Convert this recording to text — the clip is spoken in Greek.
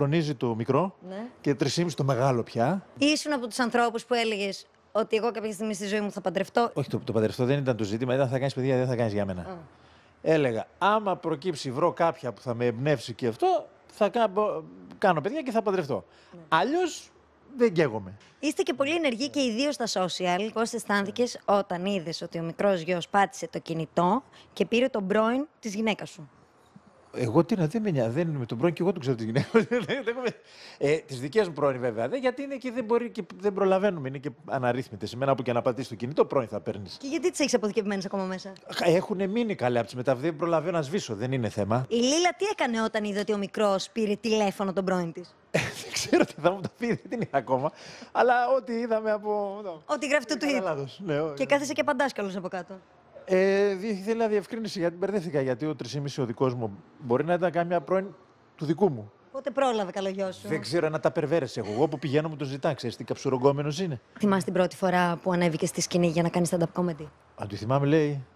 χρονίζει το μικρό ναι. και 3,5 το μεγάλο πια. Ήσουν από τους ανθρώπους που έλεγες ότι εγώ κάποια στιγμή στη ζωή μου θα παντρευτώ. Όχι, το, το δεν ήταν το ζήτημα, ήταν θα κάνεις παιδιά, δεν θα κάνεις για μένα. Έλεγα, άμα προκύψει, βρω κάποια που θα με εμπνεύσει και αυτό, θα κάνω, κάνω παιδιά και θα παντρευτώ. Ναι. Αλλιώς δεν καίγομαι. Είστε και πολύ ενεργοί και ιδίω στα social. Πώς αισθάνθηκες όταν είδες ότι ο μικρός γιος πάτησε το κινητό και πήρε τον πρώην της γυναίκας σου. Εγώ τι να δεν με νοιάζει. Δεν με τον πρώην και εγώ τον ξέρω τις γυναίκα. ε, τις δικές μου πρώην βέβαια. Δεν, γιατί είναι και δεν, μπορεί, και δεν προλαβαίνουμε. Είναι και αναρρύθμιτες. Εμένα που και να πατήσει το κινητό, πρώην θα παίρνεις. Και γιατί τις έχεις αποθηκευμένες ακόμα μέσα. Έχουν μείνει καλά από τι μεταβλητέ. Δεν προλαβαίνω να σβήσω. Δεν είναι θέμα. Η Λίλα τι έκανε όταν είδε ότι ο μικρός πήρε τηλέφωνο τον πρώην της. Ε, δεν ξέρω τι θα μου το πει, δεν την ακόμα. Αλλά ό,τι είδαμε από. Ό,τι γράφει το Ναι, Και ναι. κάθεσε και παντάσκαλο από κάτω. Ε, ήθελα διευκρίνηση γιατί μπερδεύτηκα. Γιατί ο 3,5 ο δικός μου μπορεί να ήταν κάμια πρώην του δικού μου. Πότε πρόλαβε καλογιός σου. Δεν ξέρω να τα περβέρεσαι εγώ. Εγώ που πηγαίνω μου το ζητά, ξέρεις τι καψουρογκόμενος είναι. Θυμάσαι την πρώτη φορά που ανέβηκες στη σκηνή για να κάνεις stand-up comedy. Αν τη θυμάμαι, λέει.